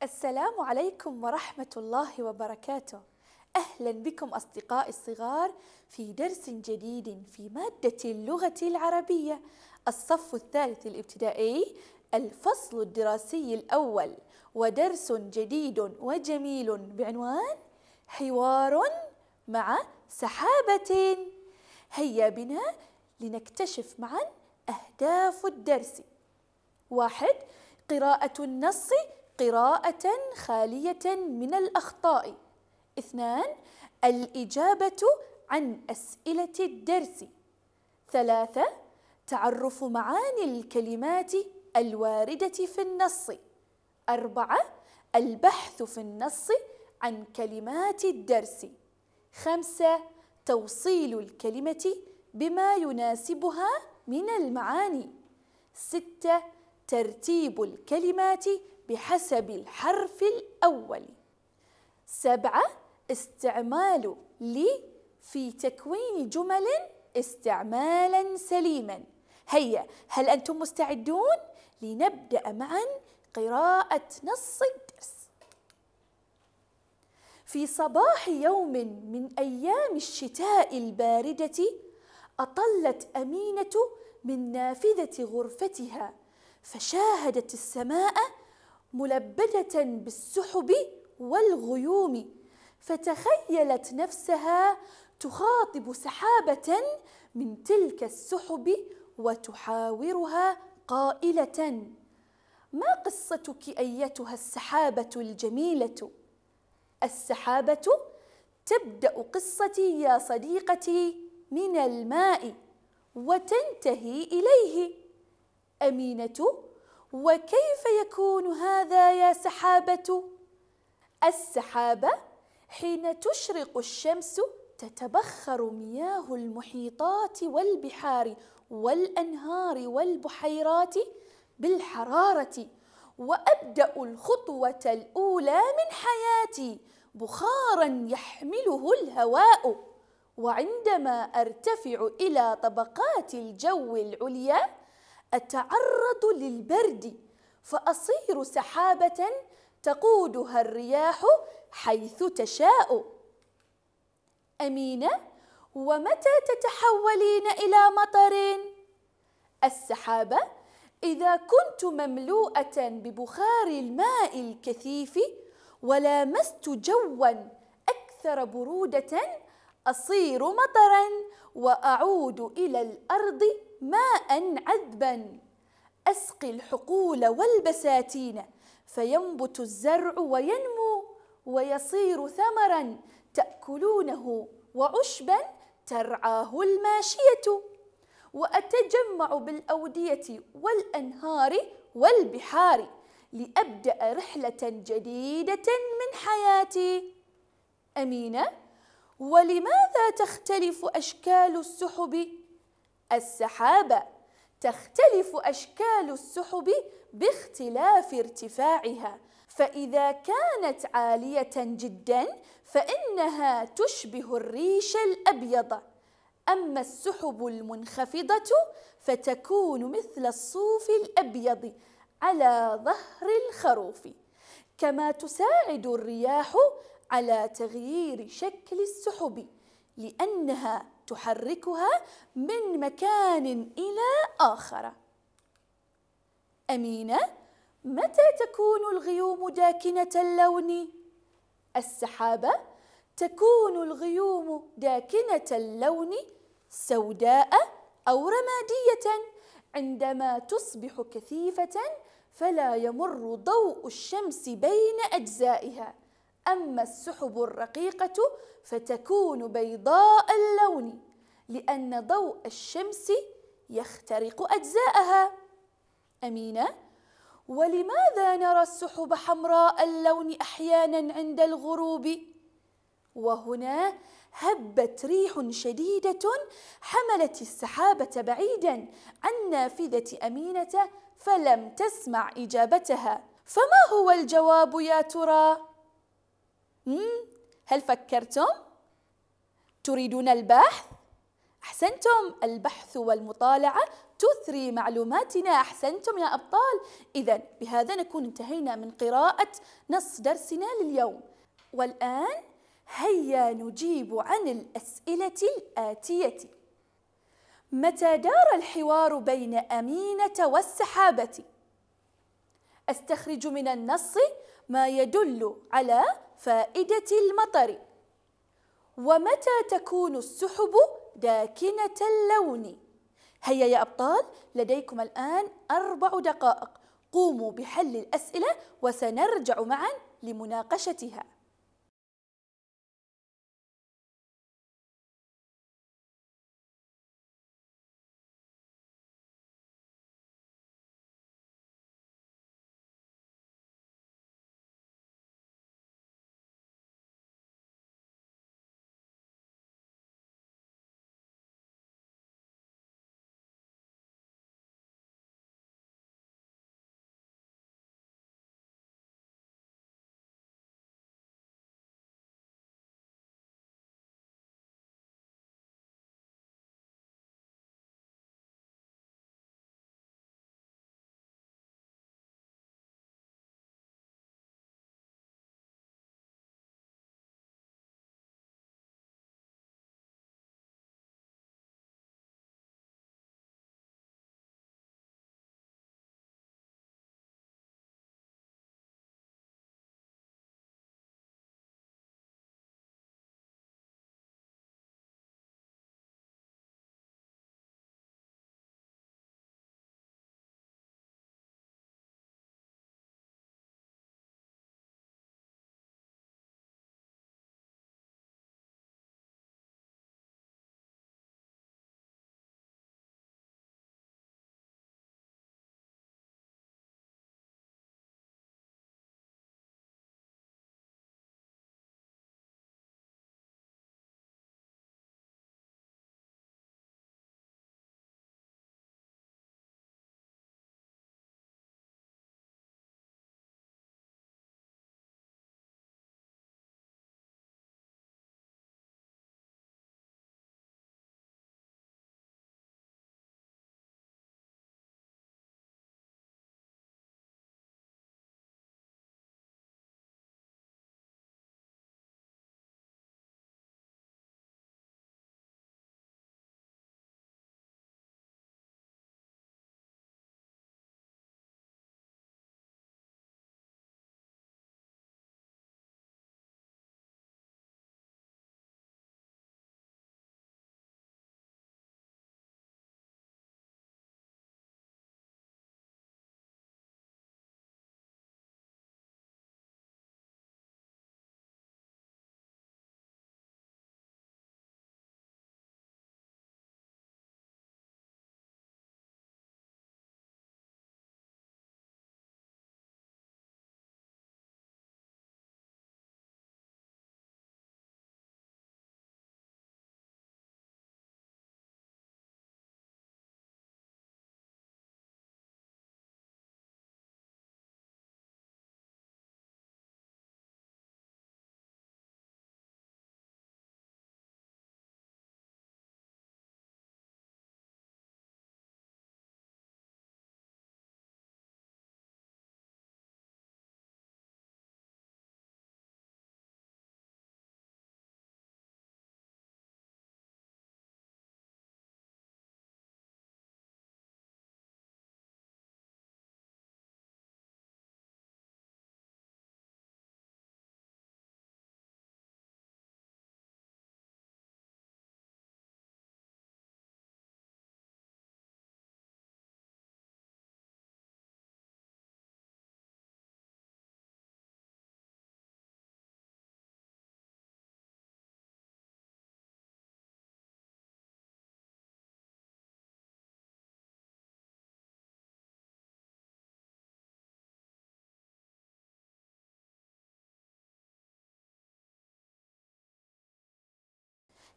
السلام عليكم ورحمة الله وبركاته. أهلا بكم أصدقائي الصغار في درس جديد في مادة اللغة العربية الصف الثالث الابتدائي الفصل الدراسي الأول ودرس جديد وجميل بعنوان حوار مع سحابة. هيا بنا لنكتشف معا أهداف الدرس. واحد قراءة النص قراءة خالية من الأخطاء اثنان الإجابة عن أسئلة الدرس ثلاثة تعرف معاني الكلمات الواردة في النص أربعة البحث في النص عن كلمات الدرس خمسة توصيل الكلمة بما يناسبها من المعاني ستة ترتيب الكلمات بحسب الحرف الأول سبعة استعمال لي في تكوين جمل استعمالا سليما هيا هل أنتم مستعدون لنبدأ معا قراءة نص الدرس في صباح يوم من أيام الشتاء الباردة أطلت أمينة من نافذة غرفتها فشاهدت السماء ملبدة بالسحب والغيوم فتخيلت نفسها تخاطب سحابة من تلك السحب وتحاورها قائلة ما قصتك أيتها السحابة الجميلة؟ السحابة تبدأ قصتي يا صديقتي من الماء وتنتهي إليه أمينة وكيف يكون هذا يا سحابة؟ السحابة حين تشرق الشمس تتبخر مياه المحيطات والبحار والأنهار والبحيرات بالحرارة وأبدأ الخطوة الأولى من حياتي بخارا يحمله الهواء وعندما أرتفع إلى طبقات الجو العليا أتعرض للبرد فأصير سحابة تقودها الرياح حيث تشاء أمينة ومتى تتحولين إلى مطر؟ السحابة إذا كنت مملوءة ببخار الماء الكثيف ولامست جوا أكثر برودة أصير مطرا وأعود إلى الأرض ماء عذبا اسقي الحقول والبساتين فينبت الزرع وينمو ويصير ثمرا تاكلونه وعشبا ترعاه الماشيه واتجمع بالاوديه والانهار والبحار لابدا رحله جديده من حياتي امينه ولماذا تختلف اشكال السحب السحابة تختلف أشكال السحب باختلاف ارتفاعها فإذا كانت عالية جدا فإنها تشبه الريش الأبيض أما السحب المنخفضة فتكون مثل الصوف الأبيض على ظهر الخروف كما تساعد الرياح على تغيير شكل السحب لأنها تحركها من مكان إلى آخر أمينة متى تكون الغيوم داكنة اللون؟ السحابة تكون الغيوم داكنة اللون سوداء أو رمادية عندما تصبح كثيفة فلا يمر ضوء الشمس بين أجزائها أما السحب الرقيقة فتكون بيضاء اللون لأن ضوء الشمس يخترق أجزاءها أمينة ولماذا نرى السحب حمراء اللون أحيانا عند الغروب؟ وهنا هبت ريح شديدة حملت السحابة بعيدا عن نافذة أمينة فلم تسمع إجابتها فما هو الجواب يا ترى؟ هل فكرتم؟ تريدون البحث؟ أحسنتم البحث والمطالعة تثري معلوماتنا أحسنتم يا أبطال إذا بهذا نكون انتهينا من قراءة نص درسنا لليوم والآن هيا نجيب عن الأسئلة الآتية متى دار الحوار بين أمينة والسحابة؟ استخرج من النص ما يدل على فائدة المطر ومتى تكون السحب داكنة اللون هيا يا أبطال لديكم الآن أربع دقائق قوموا بحل الأسئلة وسنرجع معا لمناقشتها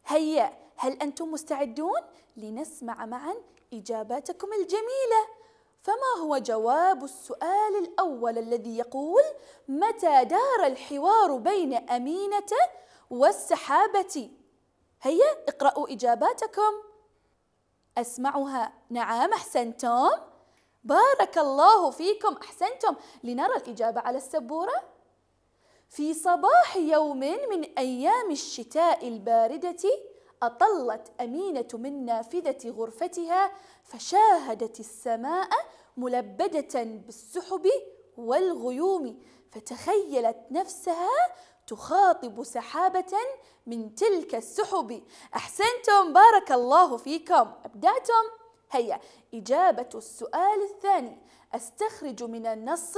هيا هل أنتم مستعدون لنسمع معا إجاباتكم الجميلة فما هو جواب السؤال الأول الذي يقول متى دار الحوار بين أمينة والسحابة هيا اقرأوا إجاباتكم أسمعها نعم أحسنتم بارك الله فيكم أحسنتم لنرى الإجابة على السبورة في صباح يوم من أيام الشتاء الباردة أطلت أمينة من نافذة غرفتها فشاهدت السماء ملبدة بالسحب والغيوم فتخيلت نفسها تخاطب سحابة من تلك السحب أحسنتم بارك الله فيكم أبدعتم هيا إجابة السؤال الثاني أستخرج من النص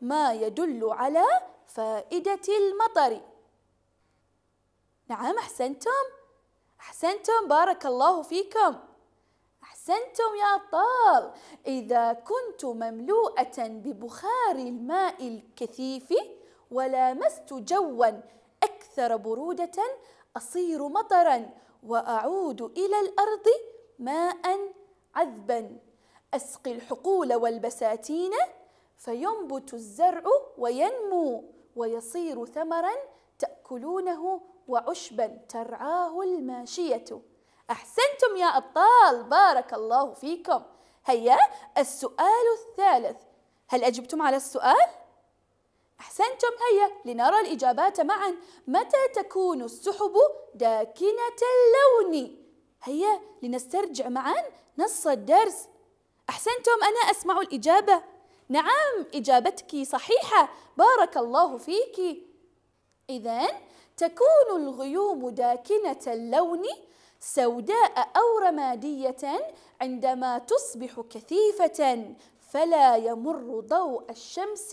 ما يدل على فائدة المطر نعم أحسنتم أحسنتم بارك الله فيكم أحسنتم يا أبطال إذا كنت مملوءة ببخار الماء الكثيف ولامست جوا أكثر برودة أصير مطرا وأعود إلى الأرض ماء عذبا أسقي الحقول والبساتين فينبت الزرع وينمو ويصير ثمرا تأكلونه وعشبا ترعاه الماشية أحسنتم يا أبطال بارك الله فيكم هيا السؤال الثالث هل أجبتم على السؤال؟ أحسنتم هيا لنرى الإجابات معا متى تكون السحب داكنة اللون؟ هيا لنسترجع معا نص الدرس أحسنتم أنا أسمع الإجابة نعم إجابتك صحيحة بارك الله فيك إذا تكون الغيوم داكنة اللون سوداء أو رمادية عندما تصبح كثيفة فلا يمر ضوء الشمس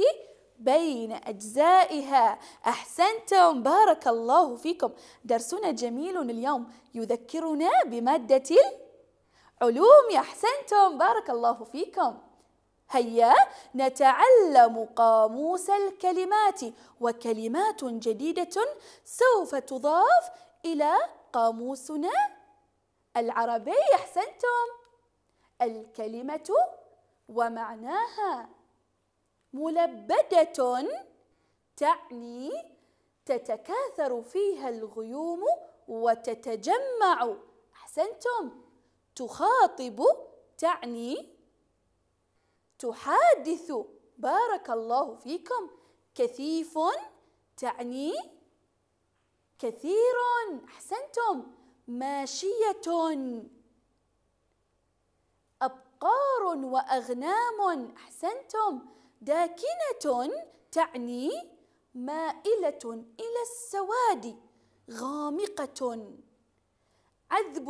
بين أجزائها أحسنتم بارك الله فيكم درسنا جميل اليوم يذكرنا بمادة العلوم أحسنتم بارك الله فيكم هيا نتعلم قاموس الكلمات وكلمات جديدة سوف تضاف إلى قاموسنا العربي أحسنتم الكلمة ومعناها ملبدة تعني تتكاثر فيها الغيوم وتتجمع أحسنتم تخاطب تعني تحادث بارك الله فيكم كثيف تعني كثير أحسنتم ماشية أبقار وأغنام أحسنتم داكنة تعني مائلة إلى السواد غامقة عذب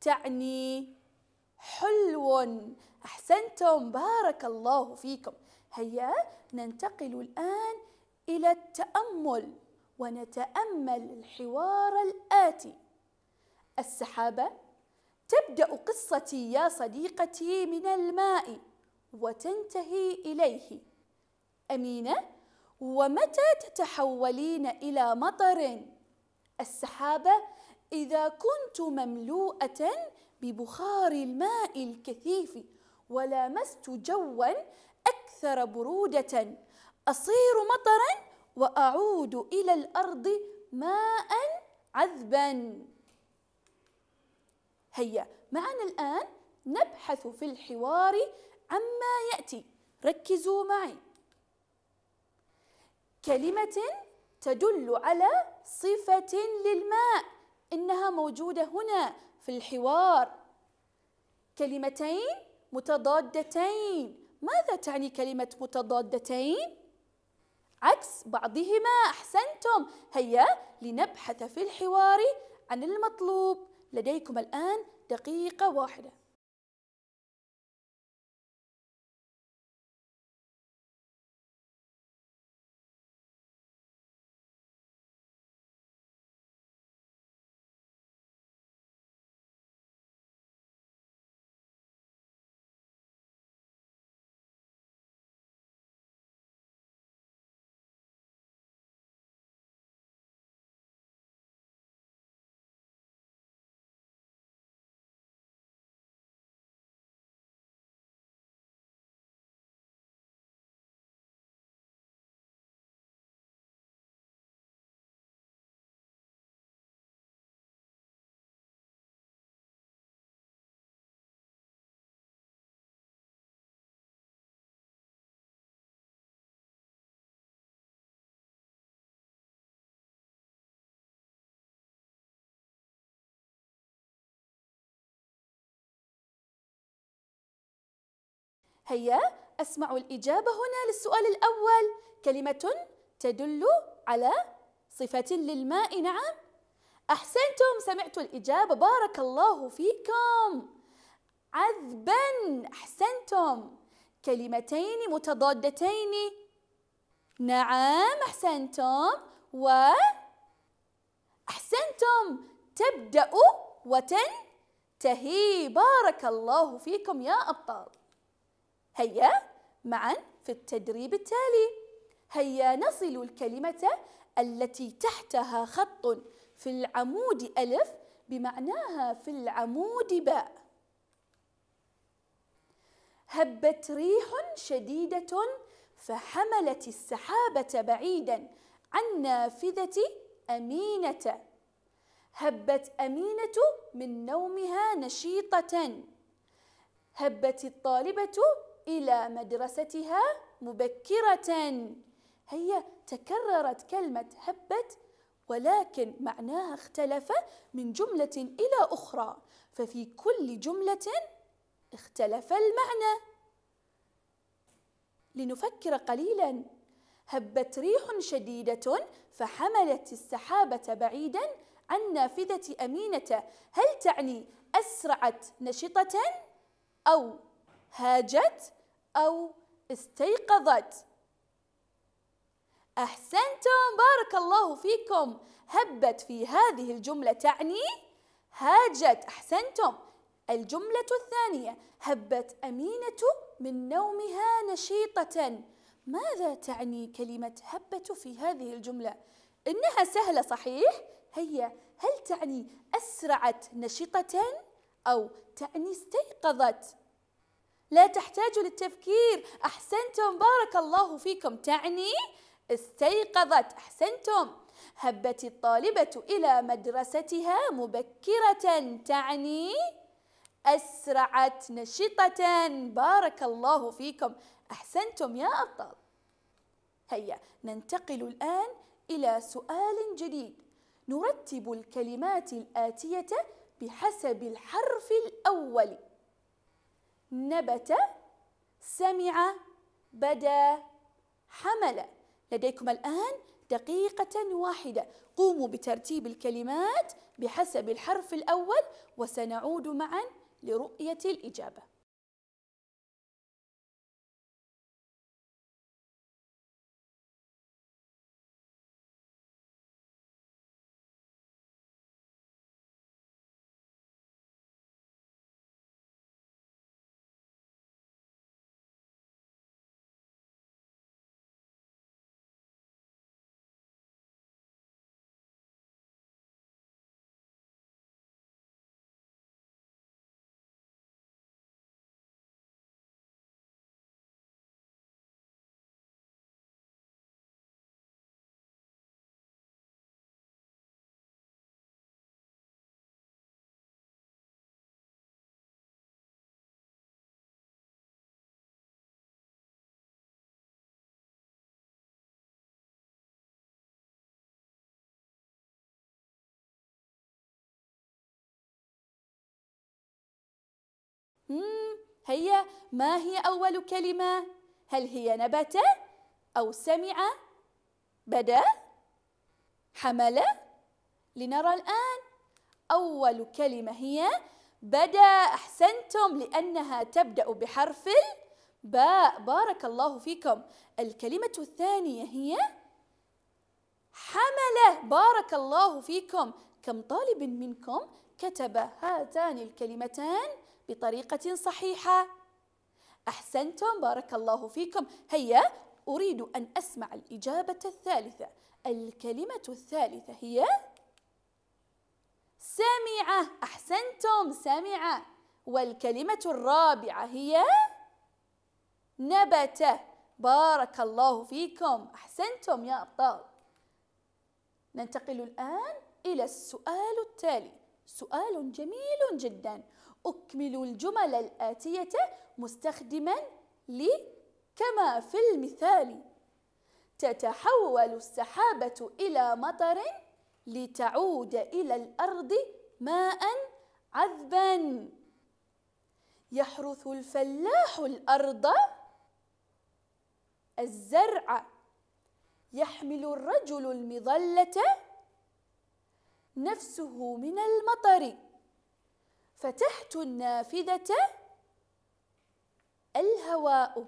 تعني حلو أحسنتم بارك الله فيكم هيا ننتقل الآن إلى التأمل ونتأمل الحوار الآتي السحابة تبدأ قصتي يا صديقتي من الماء وتنتهي إليه أمينة ومتى تتحولين إلى مطر؟ السحابة إذا كنت مملوءة ببخار الماء الكثيف ولامست جوا أكثر برودة أصير مطرا وأعود إلى الأرض ماء عذبا هيا معنا الآن نبحث في الحوار عما يأتي ركزوا معي كلمة تدل على صفة للماء إنها موجودة هنا في الحوار كلمتين متضادتين ماذا تعني كلمة متضادتين؟ عكس بعضهما أحسنتم هيا لنبحث في الحوار عن المطلوب لديكم الآن دقيقة واحدة هيا أسمع الإجابة هنا للسؤال الأول كلمة تدل على صفة للماء نعم أحسنتم سمعتوا الإجابة بارك الله فيكم عذبا أحسنتم كلمتين متضادتين نعم أحسنتم و أحسنتم تبدأ وتنتهي بارك الله فيكم يا أبطال هيا معا في التدريب التالي هيا نصل الكلمة التي تحتها خط في العمود ألف بمعناها في العمود باء هبت ريح شديدة فحملت السحابة بعيدا عن نافذة أمينة هبت أمينة من نومها نشيطة هبت الطالبة إلى مدرستها مبكرة هي تكررت كلمة هبت ولكن معناها اختلف من جملة إلى أخرى ففي كل جملة اختلف المعنى لنفكر قليلا هبت ريح شديدة فحملت السحابة بعيدا عن نافذة أمينة هل تعني أسرعت نشطة أو هاجت أو استيقظت أحسنتم بارك الله فيكم هبت في هذه الجملة تعني هاجت أحسنتم الجملة الثانية هبت أمينة من نومها نشيطة ماذا تعني كلمة هبة في هذه الجملة؟ إنها سهلة صحيح؟ هيا هل تعني أسرعت نشطة أو تعني استيقظت؟ لا تحتاج للتفكير أحسنتم بارك الله فيكم تعني استيقظت أحسنتم هبت الطالبة إلى مدرستها مبكرة تعني أسرعت نشطة بارك الله فيكم أحسنتم يا أبطال هيا ننتقل الآن إلى سؤال جديد نرتب الكلمات الآتية بحسب الحرف الأول نبت سمع بدا حمل لديكم الآن دقيقة واحدة قوموا بترتيب الكلمات بحسب الحرف الأول وسنعود معا لرؤية الإجابة هيا ما هي أول كلمة؟ هل هي نبت أو سمع بدا حمل لنرى الآن أول كلمة هي بدا أحسنتم لأنها تبدأ بحرف الباء بارك الله فيكم الكلمة الثانية هي حمل بارك الله فيكم كم طالب منكم كتب هاتان الكلمتان بطريقة صحيحة أحسنتم بارك الله فيكم هيا أريد أن أسمع الإجابة الثالثة الكلمة الثالثة هي سامعة أحسنتم سامعة والكلمة الرابعة هي نبتة بارك الله فيكم أحسنتم يا أبطال ننتقل الآن إلى السؤال التالي سؤال جميل جدا أكمل الجمل الآتية مستخدما لي كما في المثال تتحول السحابة إلى مطر لتعود إلى الأرض ماء عذبا يحرث الفلاح الأرض الزرع يحمل الرجل المظلة نفسه من المطر فتحت النافذة الهواء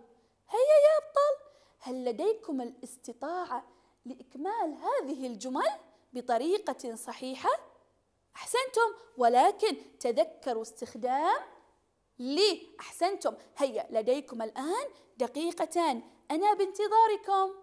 هيا يا أبطال هل لديكم الاستطاعة لإكمال هذه الجمل بطريقة صحيحة؟ أحسنتم ولكن تذكروا استخدام لي أحسنتم هيا لديكم الآن دقيقتان أنا بانتظاركم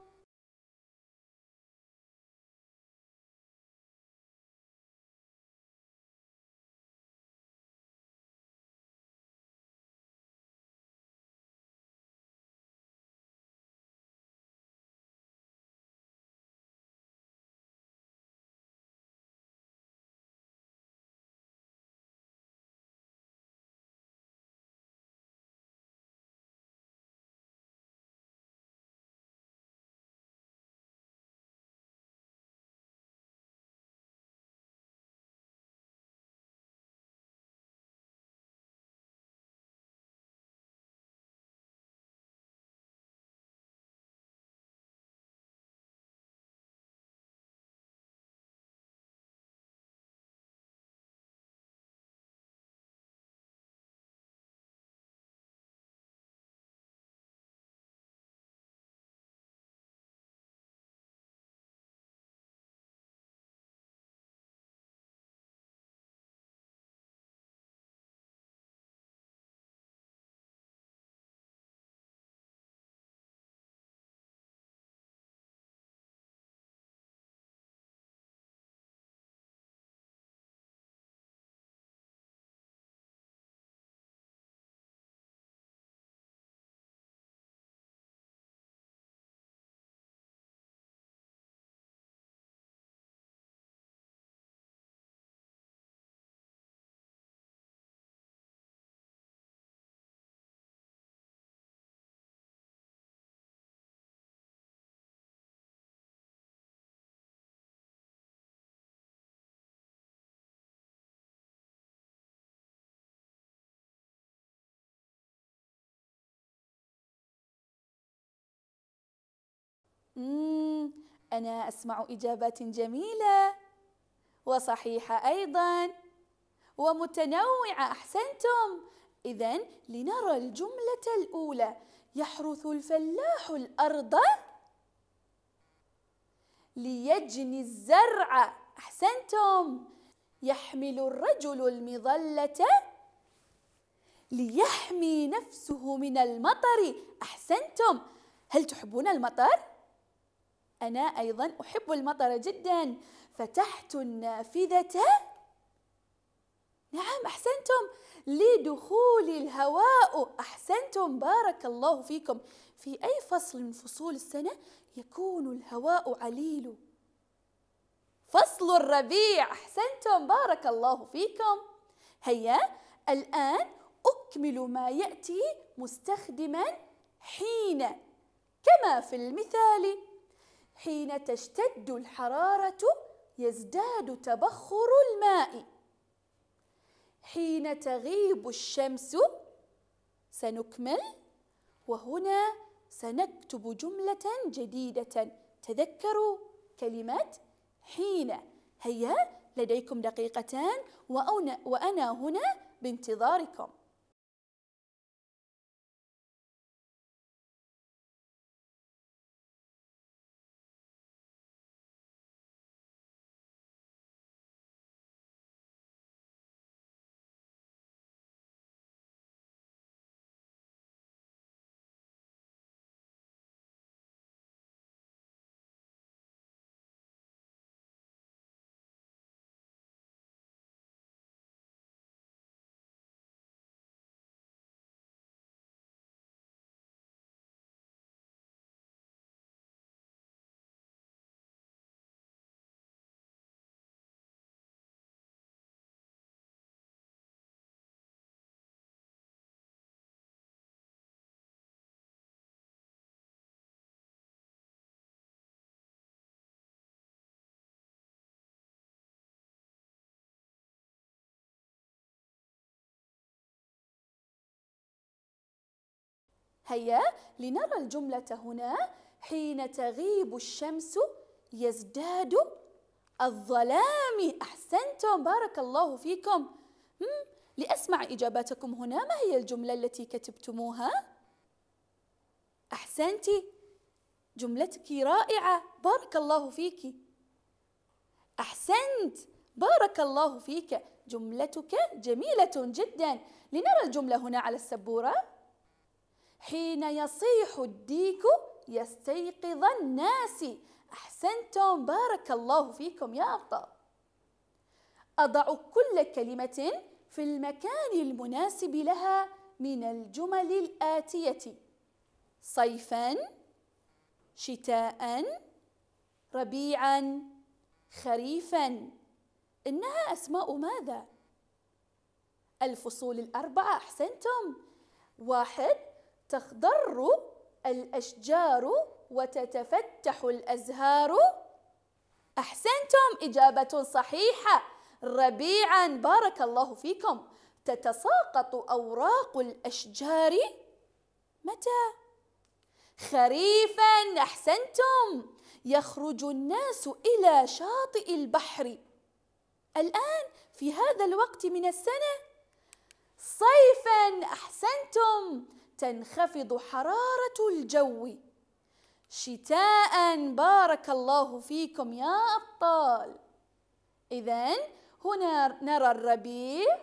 مم أنا أسمع إجابات جميلة وصحيحة أيضا ومتنوعة أحسنتم إذا لنرى الجملة الأولى يحرث الفلاح الأرض ليجني الزرع أحسنتم يحمل الرجل المظلة ليحمي نفسه من المطر أحسنتم هل تحبون المطر؟ أنا أيضا أحب المطر جدا فتحت النافذة نعم أحسنتم لدخول الهواء أحسنتم بارك الله فيكم في أي فصل من فصول السنة يكون الهواء عليل فصل الربيع أحسنتم بارك الله فيكم هيا الآن أكمل ما يأتي مستخدما حين كما في المثال حين تشتد الحرارة يزداد تبخر الماء حين تغيب الشمس سنكمل وهنا سنكتب جملة جديدة تذكروا كلمة حين هيا لديكم دقيقتان وأنا هنا بانتظاركم هيا لنرى الجملة هنا حين تغيب الشمس يزداد الظلام أحسنتم بارك الله فيكم لأسمع إجاباتكم هنا ما هي الجملة التي كتبتموها؟ أحسنتي جملتك رائعة بارك الله فيك أحسنت بارك الله فيك جملتك جميلة جدا لنرى الجملة هنا على السبورة حين يصيح الديك يستيقظ الناس أحسنتم بارك الله فيكم يا أبطال أضع كل كلمة في المكان المناسب لها من الجمل الآتية صيفا شتاء ربيعا خريفا إنها أسماء ماذا؟ الفصول الأربعة أحسنتم واحد تخضر الأشجار وتتفتح الأزهار أحسنتم إجابة صحيحة ربيعا بارك الله فيكم تتساقط أوراق الأشجار متى؟ خريفا أحسنتم يخرج الناس إلى شاطئ البحر الآن في هذا الوقت من السنة صيفا أحسنتم تنخفض حرارة الجو شتاء بارك الله فيكم يا أبطال إذا هنا نرى الربيع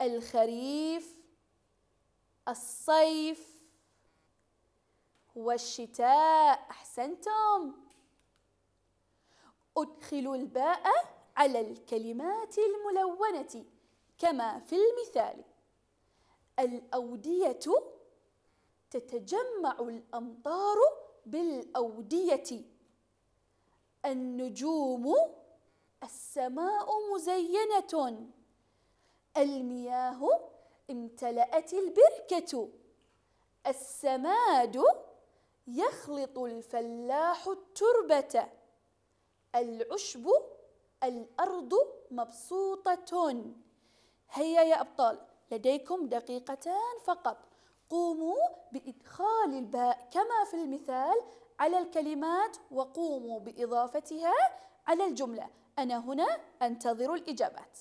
الخريف الصيف والشتاء أحسنتم أدخل الباء على الكلمات الملونة كما في المثال الأودية تتجمع الأمطار بالأودية النجوم السماء مزينة المياه امتلأت البركة السماد يخلط الفلاح التربة العشب الأرض مبسوطة هيا يا أبطال لديكم دقيقتان فقط قوموا بإدخال الباء كما في المثال على الكلمات وقوموا بإضافتها على الجملة أنا هنا أنتظر الإجابات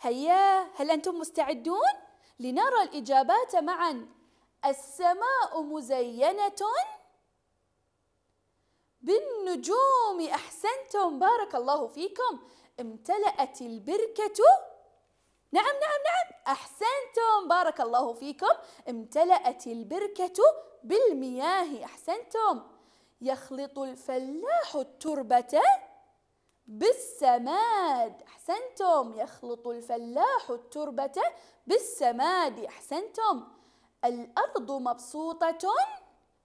هيا هل أنتم مستعدون؟ لنرى الإجابات معا السماء مزينة بالنجوم أحسنتم بارك الله فيكم امتلأت البركة نعم نعم نعم أحسنتم بارك الله فيكم امتلأت البركة بالمياه أحسنتم يخلط الفلاح التربة بالسماد أحسنتم يخلط الفلاح التربة بالسماد أحسنتم الأرض مبسوطة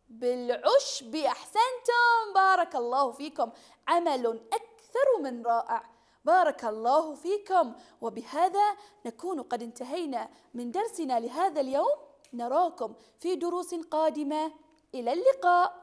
بالعشب أحسنتم بارك الله فيكم عمل أكثر من رائع بارك الله فيكم وبهذا نكون قد انتهينا من درسنا لهذا اليوم نراكم في دروس قادمة إلى اللقاء